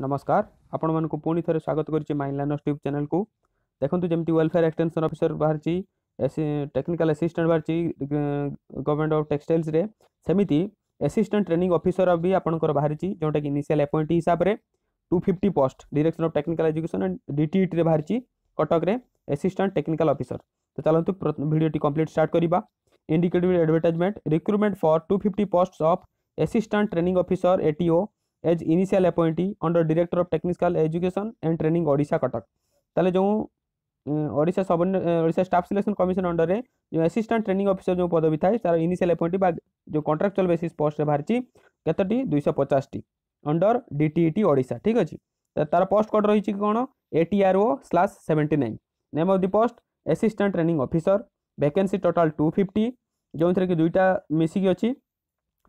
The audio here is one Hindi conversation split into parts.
नमस्कार आपण मूँ पुणी थे स्वागत करुच्चे माइन लाइन ट्यूब चैनल को देखते जमी वेलफेयर एक्सटेनसन अफिसर बाहर टेक्निकल असीस्टाट बाहर गवर्नमेंट अफ टेक्सटाइल्स सेमती एसीस्टाट ट्रेनिंग अफिसर भी आपंकर बाहरी जोटा इनिशियाल एपॉइंट हिसाब से two fifty post direction of technical education DTET बाहरी कटक्रे एसीस्टाट टेक्निकाल अफिसर तो चलत भिडटी कम्प्लीट स्टार्ट करवा indicative advertisement recruitment for two fifty post of assistant training officer ATO as initial appointee under director of technical education and training ओडा कटक ताले जो ओडा सब ओडा स्टाफ सिलेक्शन कमिशन अंडर में जो आसीस्टाट ट्रेनिंग अफिसर जो पदवी थाए तार इनिशियल अपॉइंट जो कंट्राक्चुआल बेसीस पोस्ट बाहरी केतोटी दुईश पचासटी अंडर डी टी ओडा ठीक अच्छे तार पोस्ट कोड रही कौन A T R O slash seventy nine name of the post assistant training officer vacancy total two fifty जो थी दुईटा मिसिकी अच्छी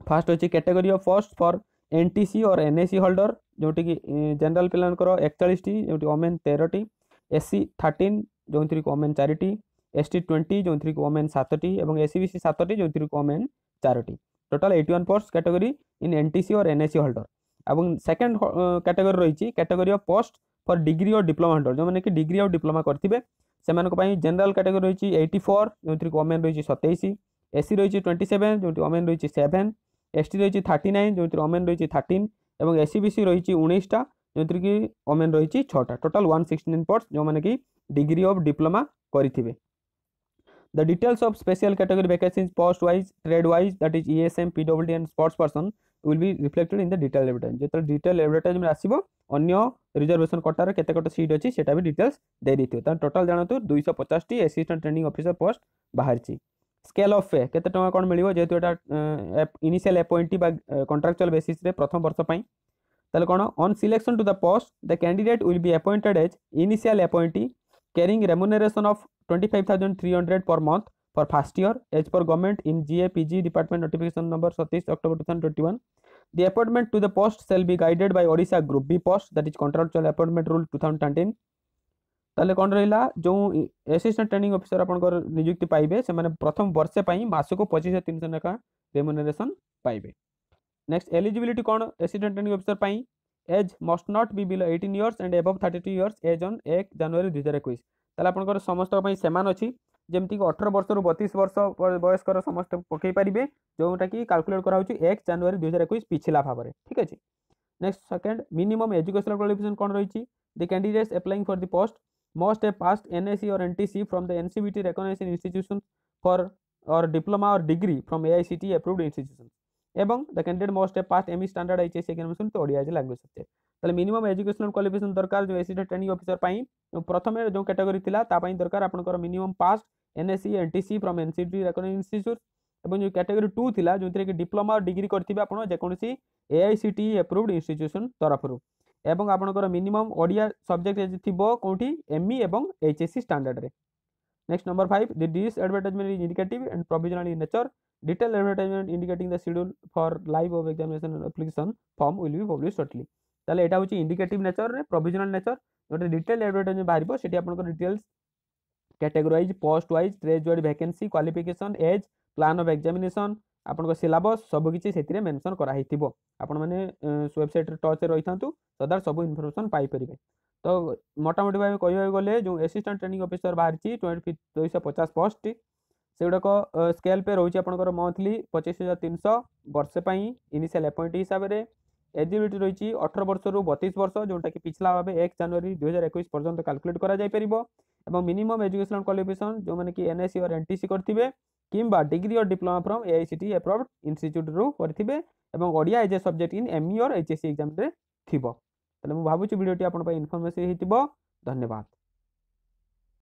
फास्ट अच्छी category of first for NTC or NAC holder ଯେଉଁଠିକି ଜେନେରାଲ ପିଲାମାନଙ୍କର ଏକଚାଳିଶଟି ଯେଉଁଠି ଓମେନ୍ ତେରଟି ଏସ୍ସି ଥାର୍ଟିନ୍ ଯେଉଁଥିରେ କି ଓମେନ୍ ଚାରିଟି ଏସ୍ଟି ଟ୍ୱେଣ୍ଟି ଯେଉଁଥିରେ କି ଓମେନ୍ ସାତଟି ଏବଂ ଏସ୍ସିବିସି ସାତଟି ଯେଉଁଥିରେ କି ଓମେନ୍ ଚାରୋଟି total eighty one post category in NTC or NAC holder ଏବଂ ସେକେଣ୍ଡ କ୍ୟାଟେଗୋରୀ ରହିଛି category of post for degree ଓ ଡିପ୍ଲୋମା ହୋଲ୍ଡର ଯେଉଁମାନେ କି ଡିଗ୍ରୀ ଆଉ ଡିପ୍ଲୋମା କରିଥିବେ ସେମାନଙ୍କ ପାଇଁ ଜେନେରାଲ୍ କ୍ୟାଟେଗୋରୀ ରହିଛି ଏଇଟି ଫୋର୍ ଯେଉଁଥିରେ କି ଓମେନ୍ ରହିଛି ସତେଇଶ ଏସ୍ସି ରହିଛି ଟ୍ୱେଣ୍ଟି ସେଭେନ୍ ଯେଉଁଠି ଓମେନ୍ ରହିଛି ସେଭେନ୍ এসটি রয়েছে থার্টি নাইন যেমন ওমেন রয়েছে থার্টিন এবং এসিবিসি e রয়েছে উনিশটা যেমন কি ওমেন রয়েছে ছটা total one sixty nine posts যেমন কি ডিগ্রি অফ ডিপ্লোমা করে The details of special category vacancies post wise, trade wise, that is ESM, PWD and sports person will be reflected in the detailed advertisement. যেতলে detailed advertisement আসিব অন্য রিজার্ভেশন কোটার কেতে কোটা সিট আছে সেটা বি ডিটেলস দেই দিতিও তার টোটাল জানতো 250 টি অ্যাসিস্ট্যান্ট ট্রেনিং অফিসার পোস্ট বাহারছি स्केल अफ पे के टाँग कौन मिले जेहतु यहाँ इनिशियल एपॉइंट कंट्राक्चुआल बेसीस प्रथम वर्ष पर कौन on selection to the post the candidate will be appointed as initial appointee carrying remuneration of twenty five thousand three hundred per month for first year as per government in GA PG department notification number सतीस October two thousand twenty one the appointment to the post shall be guided by ओडा group B post that is contractual appointment rule two thousand thirteen ତାହେଲେ କ'ଣ ରହିଲା ଯେଉଁ ଆସିଷ୍ଟାଣ୍ଟ ଟ୍ରେନିଂ ଅଫିସର ଆପଣଙ୍କର ନିଯୁକ୍ତି ପାଇବେ ସେମାନେ ପ୍ରଥମ ବର୍ଷ ପାଇଁ ମାସକୁ ପଚିଶ ହଜାର ତିନିଶହ ଟଙ୍କା ରେମୁନେରେସନ୍ ପାଇବେ ନେକ୍ସଟ ଏଲିଜିବିଲିଟି କ'ଣ ଆସିଷ୍ଟାଣ୍ଟ ଟ୍ରେନିଂ ଅଫିସର ପାଇଁ age must not be below eighteen years and above thirty two years age on ଏକ ଜାନୁଆରୀ ଦୁଇ ହଜାର ଏକୋଇଶ ତାହେଲେ ଆପଣଙ୍କର ସମସ୍ତଙ୍କ ପାଇଁ ସମାନ ଅଛି ଯେମିତିକି ଅଠର ବର୍ଷରୁ ବତିଶ ବର୍ଷ ବୟସ୍କର ସମସ୍ତେ ପକାଇ ପାରିବେ ଯେଉଁଟାକି କାଲକୁଲେଟ୍ କରାହେଉଛି ଏକ ଜାନୁଆରୀ ଦୁଇ ହଜାର ଏକୋଇଶ ପିଛିଲା ଭାବରେ ଠିକ୍ ଅଛି next second minimum educational qualification କ'ଣ ରହିଛି the candidates applying for the post most have passed NAC or NTC from the NCBT recognized institutions for or diploma or degree from AICT approved institutions. এবং the candidate must have passed ME standard HS examination তো ওড়িয়া আজ ল্যাঙ্গুয়েজ সবচেয়ে তাহলে মিনিমম এজুকেশনাল কোয়ালিফিকেশন দরকার যে এসিটি ট্রেনিং অফিসর পাই প্রথমে যে ক্যাটেগরি লা তা পাই দরকার আপনার minimum passed NAC NTC from NCT recognise institute এবং যে ক্যাটেগরি টু লা যেতে ডিপ্লোমা ডিগ্রি করতে আপনার যেকোন এআইসিটি আপ্রুভড ইনস্টিচ্যুশন তরফর এবং আপোনকৰ মিনিমাম ওডিএ সাবজেক্টে থিবো কোটি এমই আৰু এইচএসসি স্ট্যান্ডার্ডৰে नेक्स्ट নম্বৰ 5 দিছ advertisement is indicative and provisional in nature detail advertisement indicating the schedule for live of examination and application form will be published shortly তালে এটা হ'চি ইনডিকেটীভ নেচার ৰে প্রভিজনাল নেচার যোটা ডিটেল এডৱাৰ্টাইজমেন্ট আহিবো সিটি আপোনকৰ details categorise post wise reserved vacancy qualification age پلان of examination আপনক সিলেবাস সবকিছি সেটিরে মেনশন করা হেইতিব আপন মানে ওয়েবসাইট টর্চে রইতাতু সদর সব ইনফরমেশন পাইপরিবে তো মটমটি ভাবে কইব গলে যে অ্যাসিস্ট্যান্ট ট্রেনিং অফিসার ভারছি 250 পোস্ট সেটিডক স্কেল পে রহি আপনক মন্থলি 25300 বর্ষে পাই ইনিশিয়াল অ্যাপয়েন্ট হিসাব রে এজিলিটি রহি 18 বছর 32 বছর যেটা কি পিছলা ভাবে 1 জানুয়ারি 2021 পর্যন্ত ক্যালকুলেট করা যাইপরিব এবং মিনিমাম এডুকেশনাল কোয়ালিফিকেশন জো মানে কি এনএসসি অর এনটিসি করতিবে কিম্বা degree or diploma from AICT approved institute রু করতিবে এবং Odia is a subject in ME or HSC exam রে থিবো তাহলে ম ভাবুছি ভিডিওটি আপন বাই ইনফরমেশন হতিবো ধন্যবাদ